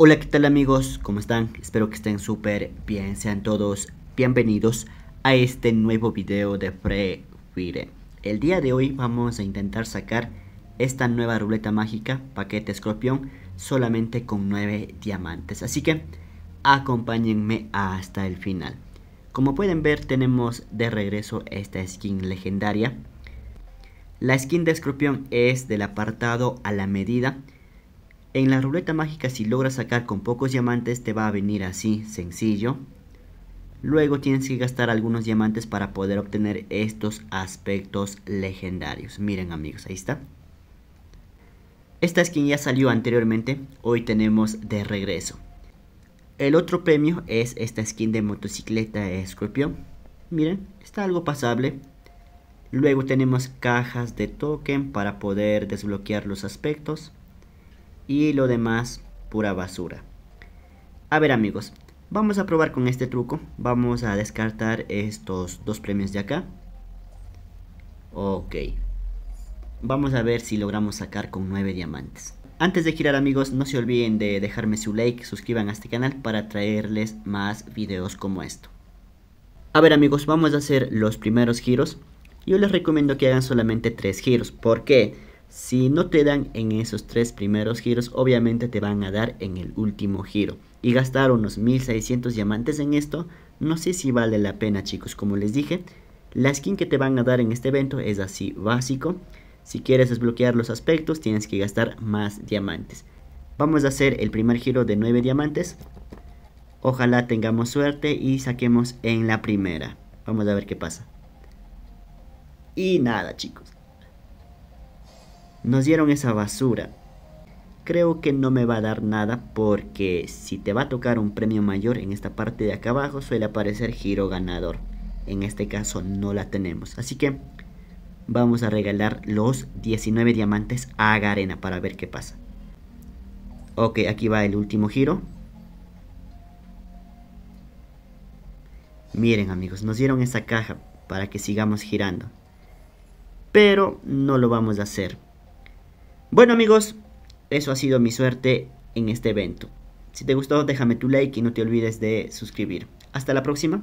Hola, ¿qué tal amigos? ¿Cómo están? Espero que estén súper bien. Sean todos bienvenidos a este nuevo video de Free Fire. El día de hoy vamos a intentar sacar esta nueva ruleta mágica, paquete escorpión, solamente con 9 diamantes. Así que acompáñenme hasta el final. Como pueden ver tenemos de regreso esta skin legendaria. La skin de escorpión es del apartado a la medida en la ruleta mágica si logras sacar con pocos diamantes te va a venir así, sencillo. Luego tienes que gastar algunos diamantes para poder obtener estos aspectos legendarios. Miren amigos, ahí está. Esta skin ya salió anteriormente, hoy tenemos de regreso. El otro premio es esta skin de motocicleta escorpión. Miren, está algo pasable. Luego tenemos cajas de token para poder desbloquear los aspectos y lo demás pura basura. A ver amigos, vamos a probar con este truco. Vamos a descartar estos dos premios de acá. Ok. Vamos a ver si logramos sacar con 9 diamantes. Antes de girar amigos, no se olviden de dejarme su like, suscriban a este canal para traerles más videos como esto. A ver amigos, vamos a hacer los primeros giros. Yo les recomiendo que hagan solamente 3 giros. ¿Por qué? Si no te dan en esos tres primeros giros, obviamente te van a dar en el último giro. Y gastar unos 1600 diamantes en esto, no sé si vale la pena chicos. Como les dije, la skin que te van a dar en este evento es así básico. Si quieres desbloquear los aspectos, tienes que gastar más diamantes. Vamos a hacer el primer giro de 9 diamantes. Ojalá tengamos suerte y saquemos en la primera. Vamos a ver qué pasa. Y nada chicos. Nos dieron esa basura. Creo que no me va a dar nada porque si te va a tocar un premio mayor en esta parte de acá abajo suele aparecer giro ganador. En este caso no la tenemos. Así que vamos a regalar los 19 diamantes a Garena para ver qué pasa. Ok, aquí va el último giro. Miren amigos, nos dieron esa caja para que sigamos girando. Pero no lo vamos a hacer bueno amigos, eso ha sido mi suerte en este evento. Si te gustó déjame tu like y no te olvides de suscribir. Hasta la próxima.